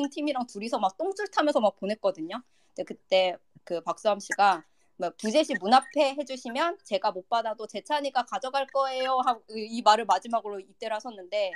마케팅 팀이랑 둘이서 막 똥줄 타면서 막 보냈거든요. 근데 그때 그 박수함 씨가 뭐 부재시 문 앞에 해주시면 제가 못 받아도 재찬이가 가져갈 거예요 하고 이 말을 마지막으로 입대를 하셨는데